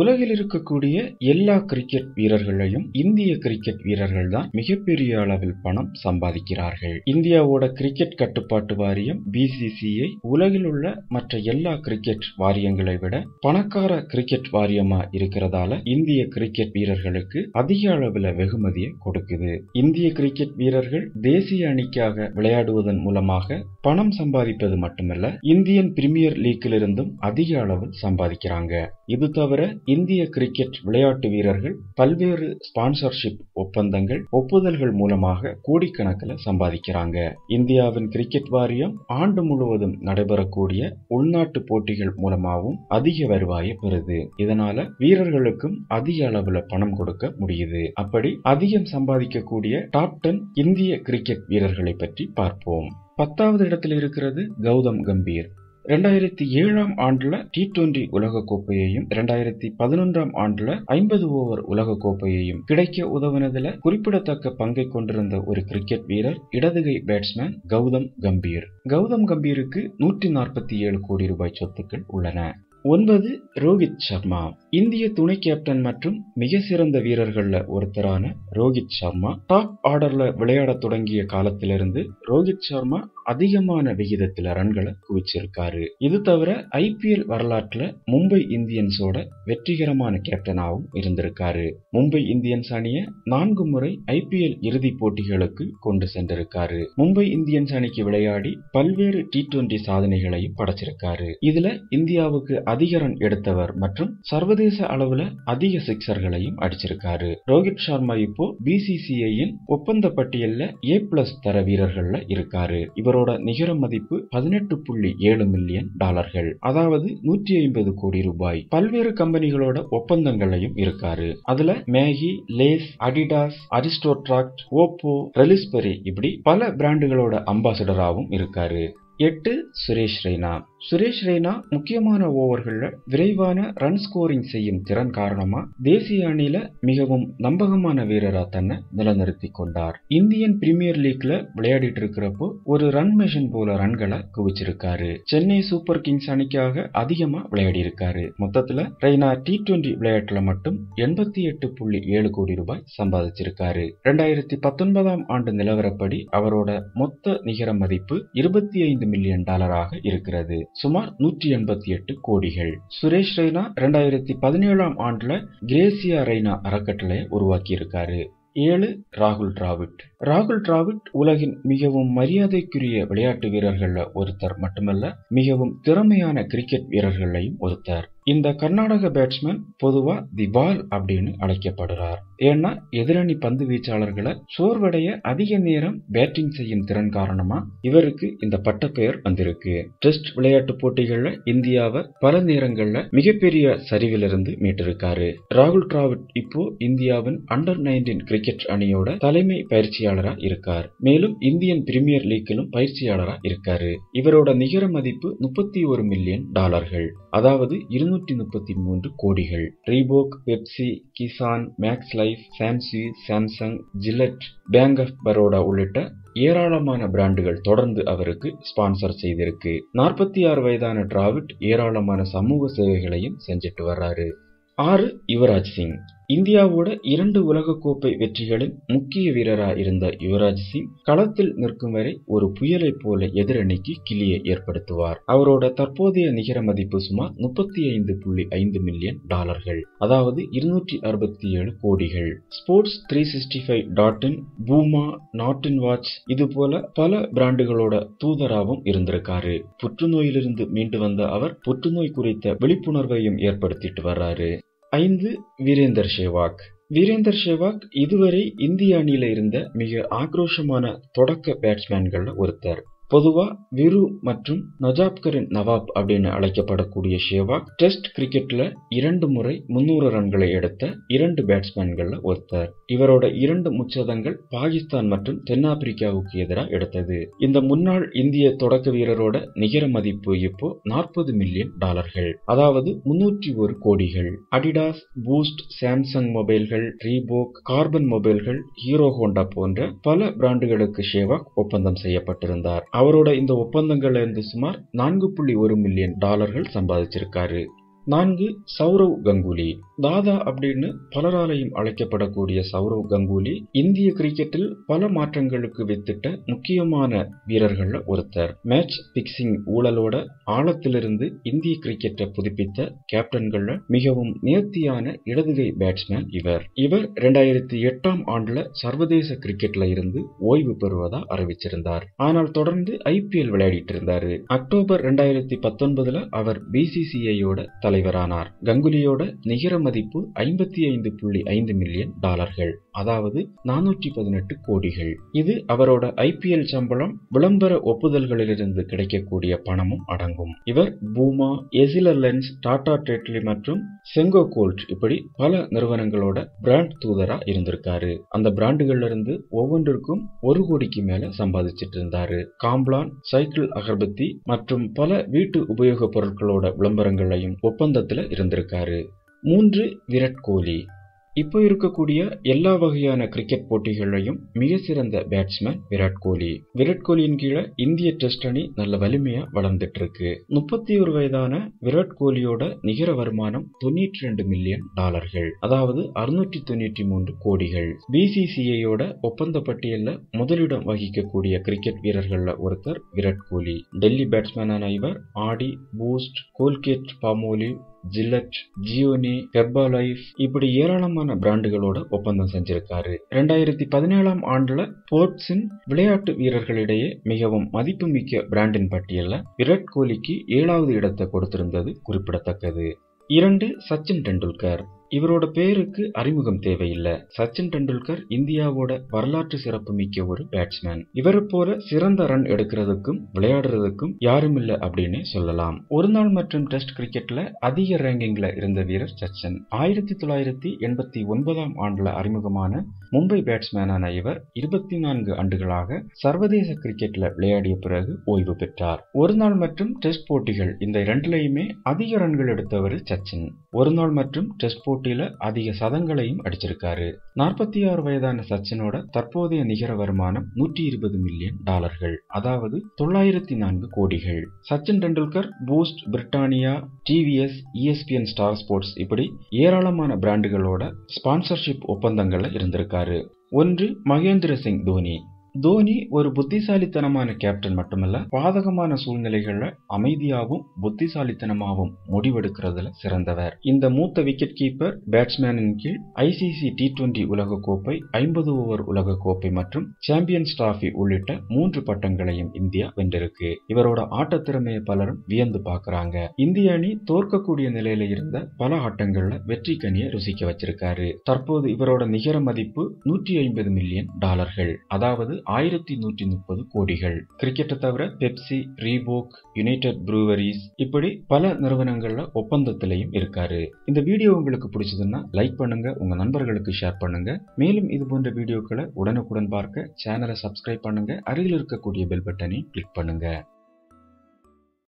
உலகில் இருக்கக்கூடிய எல்லா கிரிக்கெட் வீரர்களையும் இந்திய கிரிக்கெட் வீரர்கள் தான் மிகப்பெரிய அளவில் பணம் சம்பாதிக்கிறார்கள் இந்தியாவோட கிரிக்கெட் கட்டுப்பாட்டு வாரியம் பிசிசிஐ உலகில் உள்ள மற்ற எல்லா கிரிக்கெட் வாரியங்களை விட பணக்கார கிரிக்கெட் வாரியமா இருக்கிறதால இந்திய கிரிக்கெட் வீரர்களுக்கு அதிக அளவுல வெகுமதியை கொடுக்குது இந்திய கிரிக்கெட் வீரர்கள் தேசிய அணிக்காக விளையாடுவதன் மூலமாக பணம் சம்பாதிப்பது மட்டுமல்ல இந்தியன் பிரீமியர் லீக்கிலிருந்தும் அதிக அளவில் சம்பாதிக்கிறாங்க இது தவிர இந்திய கிரிக்கெட் விளையாட்டு வீரர்கள் பல்வேறு ஸ்பான்சர்ஷிப் ஒப்பந்தங்கள் ஒப்புதல்கள் மூலமாக கோடிக்கணக்கில் சம்பாதிக்கிறாங்க இந்தியாவின் கிரிக்கெட் வாரியம் ஆண்டு முழுவதும் நடைபெறக்கூடிய உள்நாட்டு போட்டிகள் மூலமாகவும் அதிக வருவாயை பெறுது இதனால வீரர்களுக்கும் அதிக அளவுல பணம் கொடுக்க முடியுது அப்படி அதிகம் சம்பாதிக்கக்கூடிய டாப் டென் இந்திய கிரிக்கெட் வீரர்களை பற்றி பார்ப்போம் பத்தாவது இடத்தில் இருக்கிறது கௌதம் கம்பீர் ரெண்டாயிரத்தி ஏழாம் ஆண்டுல டி டுவெண்டி கோப்பையையும் ரெண்டாயிரத்தி பதினொன்றாம் ஆண்டுல ஐம்பது ஓவர் கோப்பையையும் கிடைக்க உதவினதுல குறிப்பிடத்தக்க பங்கை கொண்டிருந்த ஒரு கிரிக்கெட் வீரர் இடதுகை பேட்ஸ்மேன் கௌதம் கம்பீர் கௌதம் கம்பீருக்கு நூற்றி நாற்பத்தி ஏழு கோடி ரூபாய் சொத்துக்கள் உள்ளன ஒன்பது ரோஹித் சர்மா இந்திய துணை கேப்டன் மற்றும் மிக சிறந்த வீரர்கள்ல ஒருத்தரான ரோஹித் சர்மா டாப் ஆர்டர்ல விளையாட தொடங்கிய காலத்திலிருந்து ரோஹித் சர்மா அதிகமான விகிதத்துல ரன்களை குவிச்சிருக்காரு இது தவிர ஐபிஎல் வரலாற்றுல மும்பை இந்தியன்ஸோட வெற்றிகரமான கேப்டனாகவும் இருந்திருக்காரு மும்பை இந்தியன்ஸ் அணியை நான்கு முறை ஐபிஎல் இறுதி போட்டிகளுக்கு கொண்டு சென்றிருக்காரு மும்பை இந்தியன்ஸ் அணிக்கு விளையாடி பல்வேறு டி டுவெண்டி சாதனைகளையும் படைச்சிருக்காரு இதுல இந்தியாவுக்கு அதிகரன் எடுத்தவர் மற்றும் சர்வதேச அளவுல அதிக சிக்ஸர்களையும் அடிச்சிருக்காரு ரோஹித் சர்மா இப்போ பிசிசிஐயின் ஒப்பந்த பட்டியல்ல ஏ பிளஸ் தர வீரர்கள்ல இருக்காரு இவரோட நிகர மதிப்பு பதினெட்டு புள்ளி ஏழு மில்லியன் டாலர்கள் அதாவது நூற்றி ஐம்பது கோடி ரூபாய் பல்வேறு கம்பெனிகளோட ஒப்பந்தங்களையும் இருக்காரு அதுல Maggi Lay's Adidas Aristocrat Oppo ரெலிஸ்பெரி இப்படி பல பிராண்டுகளோட அம்பாசிடராகவும் இருக்காரு எட்டு சுரேஷ் ரெய்னா சுரேஷ் ரெய்னா முக்கியமான ஓவர்களில் விரைவான ரன் ஸ்கோரிங் செய்யும் திறன் காரணமா தேசிய அணியில மிகவும் நம்பகமான வீரரா தன்னை நிலநிறுத்தி கொண்டார் இந்தியன் பிரீமியர் லீக்ல விளையாடிட்டு இருக்கிறப்போ ஒரு ரன் மிஷின் போல ரன்களை குவிச்சிருக்காரு சென்னை சூப்பர் கிங்ஸ் அணிக்காக அதிகமா விளையாடி இருக்காரு மொத்தத்துல ரெய்னா டி டுவெண்டி விளையாட்டுல மட்டும் எண்பத்தி எட்டு புள்ளி ஏழு கோடி ரூபாய் சம்பாதிச்சிருக்காரு ரெண்டாயிரத்தி பத்தொன்பதாம் ஆண்டு நிலவரப்படி அவரோட மொத்த நிகர மதிப்பு இருபத்தி ஐந்து மில்லியன் டாலராக இருக்கிறது சுமார் நூற்றி எண்பத்தி எட்டு கோடிகள் சுரேஷ் ரெய்னா ரெண்டாயிரத்தி பதினேழாம் ஆண்டுல கிரேசியா ரெய்னா அறக்கட்டளை உருவாக்கி இருக்காரு ஏழு ராகுல் டிராவிட் ராகுல் டிராவிட் உலகின் மிகவும் மரியாதைக்குரிய விளையாட்டு வீரர்கள்ல ஒருத்தர் மட்டுமல்ல மிகவும் திறமையான கிரிக்கெட் வீரர்களையும் ஒருத்தர் இந்த கர்நாடக பேட்ஸ்மேன் பொதுவா தி பால் அப்படின்னு அழைக்கப்படுறார் ஏன்னா எதிரணி பந்து வீச்சாளர்களை சோர்வடைய அதிக நேரம் பேட்டிங் செய்யும் திறன் காரணமா இவருக்கு இந்த பட்ட பெயர் வந்திருக்கு டெஸ்ட் விளையாட்டு போட்டிகள்ல இந்தியாவை பல நேரங்கள்ல மிகப்பெரிய சரிவிலிருந்து மீட்டிருக்காரு ராகுல் டிராவிட் இப்போ இந்தியாவின் அண்டர் நைன்டீன் கிரிக்கெட் அணியோட தலைமை பயிற்சியாளரா இருக்கார் மேலும் இந்தியன் பிரீமியர் லீக்கிலும் பயிற்சியாளரா இருக்காரு இவரோட நிகர மதிப்பு முப்பத்தி ஒரு மில்லியன் டாலர்கள் அதாவது இருந்து இருநூற்றி முப்பத்தி மூன்று கோடிகள் Reebok Pepsi Kissan Max Life சாம்சி Samsung Gillette Bank of Baroda உள்ளிட்ட ஏராளமான பிராண்டுகள் தொடர்ந்து அவருக்கு ஸ்பான்சர் செய்திருக்கு நாற்பத்தி ஆறு வயதான டிராவிட் ஏராளமான சமூக சேவைகளையும் செஞ்சுட்டு வர்றாரு ஆறு யுவராஜ் சிங் இந்தியாவோட இரண்டு கோப்பை வெற்றிகளின் முக்கிய வீரராக இருந்த யுவராஜ் சிங் களத்தில் நிற்கும் வரை ஒரு புயலை போல எதிரணிக்கு கிளியை ஏற்படுத்துவார் அவரோட தற்போதைய நிகர மதிப்பு சுமார் முப்பத்தி ஐந்து புள்ளி ஐந்து மில்லியன் டாலர்கள் அதாவது இருநூற்றி அறுபத்தி ஏழு கோடிகள் sports three sixty five dot in Puma நாட்டின் வாட்ச் இது போல பல பிராண்டுகளோட தூதராகவும் இருந்திருக்காரு புற்றுநோயிலிருந்து மீண்டு வந்த அவர் புற்றுநோய் குறித்த விழிப்புணர்வையும் ஏற்படுத்திட்டு வர்றாரு ஐந்து வீரேந்தர் ஷேவாக் வீரேந்தர் சேவாக் இதுவரை இந்திய அணியில இருந்த மிக ஆக்ரோஷமான தொடக்க பேட்ஸ்மேன்கள்ல ஒருத்தர் பொதுவாக விரு மற்றும் நஜாப்கரின் நவாப் அப்படின்னு அழைக்கப்படக்கூடிய ஷேவாக் டெஸ்ட் கிரிக்கெட்ல இரண்டு முறை முன்னூறு ரன்களை எடுத்த இரண்டு பேட்ஸ்மேன்கள் ஒருத்தர் இவரோட இரண்டு முச்சதங்கள் பாகிஸ்தான் மற்றும் தென்னாப்பிரிக்காவுக்கு எதிராக எடுத்தது இந்த முன்னாள் இந்திய தொடக்க வீரரோட நிகர மதிப்பு இப்போ நாற்பது மில்லியன் டாலர்கள் அதாவது முன்னூற்றி ஒரு கோடிகள் அடிடாஸ் பூஸ்ட் சாம்சங் மொபைல்கள் ரீபோக் கார்பன் மொபைல்கள் ஹீரோ ஹோண்டா போன்ற பல பிராண்டுகளுக்கு ஷேவாக் ஒப்பந்தம் செய்யப்பட்டிருந்தார் அவரோட இந்த ஒப்பந்தங்கள்ல இருந்து சுமார் நான்கு புள்ளி ஒரு மில்லியன் டாலர்கள் சம்பாதிச்சிருக்காரு நான்கு சௌரவ் கங்குலி தாதா அப்படின்னு பலராலையும் அழைக்கப்படக்கூடிய சௌரவ் கங்குலி இந்திய கிரிக்கெட்டில் பல மாற்றங்களுக்கு வித்திட்ட முக்கியமான வீரர்கள் ஒருத்தர் மேட்ச் பிக்சிங் ஊழலோட ஆழத்திலிருந்து இந்திய கிரிக்கெட்டை புதுப்பித்த கேப்டன்கள்ல மிகவும் நேர்த்தியான இடதுகை பேட்ஸ்மேன் இவர் இவர் இரண்டாயிரத்தி எட்டாம் ஆண்டுல சர்வதேச கிரிக்கெட்ல இருந்து ஓய்வு பெறுவதா அறிவிச்சிருந்தார் ஆனால் தொடர்ந்து ஐபிஎல் விளையாடிட்டு இருந்தாரு அக்டோபர் இரண்டாயிரத்தி பத்தொன்பதுல அவர் பிசிசிஐயோட தலைவரானார் கங்குலியோட நிகர மதிப்பு ஐம்பத்தி ஐந்து புள்ளி ஐந்து மில்லியன் டாலர்கள் அதாவது நானூற்றி பதினெட்டு கோடிகள் இது அவரோட ஐபிஎல் சம்பளம் விளம்பர ஒப்புதல்களிலிருந்து கிடைக்கக்கூடிய பணமும் அடங்கும் இவர் Puma Essilor lens Tata Tetley மற்றும் செங்கோ கோல்ட் இப்படி பல நிறுவனங்களோட பிராண்ட் தூதரா இருந்திருக்காரு அந்த பிராண்டுகள்ல இருந்து ஒவ்வொன்றிற்கும் ஒரு கோடிக்கு மேல சம்பாதிச்சிட்டு இருந்தாரு காம்ப்ளான் சைக்கிள் அகர்பத்தி மற்றும் பல வீட்டு உபயோகப் பொருட்களோட விளம்பரங்களையும் ஒப்ப ஒப்பந்தத்தில் இருந்திருக்காரு மூன்று விராட் கோலி இப்போ இருக்கக்கூடிய எல்லா வகையான கிரிக்கெட் போட்டிகளையும் மிக சிறந்த பேட்ஸ்மேன் விராட் கோலி விராட் கோலியின் கீழே இந்திய டெஸ்ட் அணி நல்ல வலிமையா வளர்ந்துட்டு இருக்கு முப்பத்தி ஒரு வயதான விராட் கோலியோட நிகர வருமானம் தொண்ணூற்றி ரெண்டு மில்லியன் டாலர்கள் அதாவது அறுநூற்றி தொண்ணூற்றி மூன்று கோடிகள் பிசிசிஐயோட ஒப்பந்த பட்டியல முதலிடம் வகிக்கக்கூடிய கிரிக்கெட் வீரர்கள்ல ஒருத்தர் விராட் கோலி டெல்லி பேட்ஸ்மேனான இவர் Audi Boost Colgate Palmolive Gillette Gionee Herbalife இப்படி ஏராளமான பிராண்டுகளோட ஒப்பந்தம் செஞ்சிருக்காரு ரெண்டாயிரத்தி பதினேழாம் ஆண்டுல போர்ட்ஸின் விளையாட்டு வீரர்களிடையே மிகவும் மதிப்புமிக்க பிராண்டின் பட்டியல்ல விராட் கோலிக்கு ஏழாவது இடத்தை கொடுத்திருந்தது குறிப்பிடத்தக்கது இரண்டு சச்சின் டெண்டுல்கர் இவரோட பேருக்கு அறிமுகம் தேவையில்லை சச்சின் டெண்டுல்கர் இந்தியாவோட வரலாற்று சிறப்பு மிக்க ஒரு பேட்ஸ்மேன் இவரை போல சிறந்த ரன் எடுக்கிறதுக்கும் விளையாடுறதுக்கும் யாரும் இல்லை அப்படின்னு சொல்லலாம் ஒரு நாள் மற்றும் டெஸ்ட் கிரிக்கெட்ல அதிக ரேங்கிங்ல இருந்த வீரர் சச்சின் ஆயிரத்தி தொள்ளாயிரத்தி எண்பத்தி ஒன்பதாம் ஆண்டுல அறிமுகமான மும்பை பேட்ஸ்மேனான இவர் இருபத்தி நான்கு ஆண்டுகளாக சர்வதேச கிரிக்கெட்ல விளையாடிய பிறகு ஓய்வு பெற்றார் ஒரு நாள் மற்றும் டெஸ்ட் போட்டிகள் இந்த இரண்டுலையுமே அதிக ரன்கள் எடுத்தவர் சச்சின் ஒரு நாள் மற்றும் டெஸ்ட் போட்டி போட்டியில அதிக சதங்களையும் அடிச்சிருக்காரு நாற்பத்தி ஆறு வயதான சச்சினோட தற்போதைய நிகர வருமானம் நூற்றி இருபது மில்லியன் டாலர்கள் அதாவது தொள்ளாயிரத்தி நான்கு கோடிகள் Sachin Tendulkar Boost Britannia TVS ESPN Star Sports இப்படி ஏராளமான பிராண்டுகளோட ஸ்பான்சர்ஷிப் ஒப்பந்தங்கள்ல இருந்திருக்காரு ஒன்று மகேந்திர சிங் தோனி தோனி ஒரு புத்திசாலித்தனமான கேப்டன் மட்டுமல்ல பாதகமான சூழ்நிலைகள்ல அமைதியாகவும் புத்திசாலித்தனமாகவும் முடிவெடுக்கிறதுல சிறந்தவர் இந்த மூத்த விக்கெட் கீப்பர் பேட்ஸ்மேனின் கீழ் ஐசிசி டி டுவெண்டி உலகக்கோப்பை ஐம்பது ஓவர் உலகக்கோப்பை மற்றும் சாம்பியன்ஸ் டிராஃபி உள்ளிட்ட மூன்று பட்டங்களையும் இந்தியா வென்றிருக்கு இவரோட ஆட்டத்திறமையை பலரும் வியந்து பாக்குறாங்க இந்திய அணி தோற்கக்கூடிய நிலையில இருந்த பல ஆட்டங்கள்ல வெற்றி கனியை ருசிக்க வச்சிருக்காரு தற்போது இவரோட நிகர மதிப்பு நூற்றி ஐம்பது மில்லியன் டாலர்கள் அதாவது ஆயிரத்தி நூற்றி முப்பது கோடிகள் கிரிக்கெட்டை தவிர பெப்சி ரீபோக் யுனைடெட் ப்ரூவரிஸ் இப்படி பல நிறுவனங்கள்ல ஒப்பந்தத்திலையும் இருக்காரு இந்த வீடியோ உங்களுக்கு பிடிச்சதுன்னா லைக் பண்ணுங்க உங்க நண்பர்களுக்கு ஷேர் பண்ணுங்க மேலும் இது போன்ற வீடியோக்களை உடனுக்குடன் பார்க்க சேனலை சப்ஸ்கிரைப் பண்ணுங்க அருகில் இருக்கக்கூடிய பெல் பட்டனையும் கிளிக் பண்ணுங்க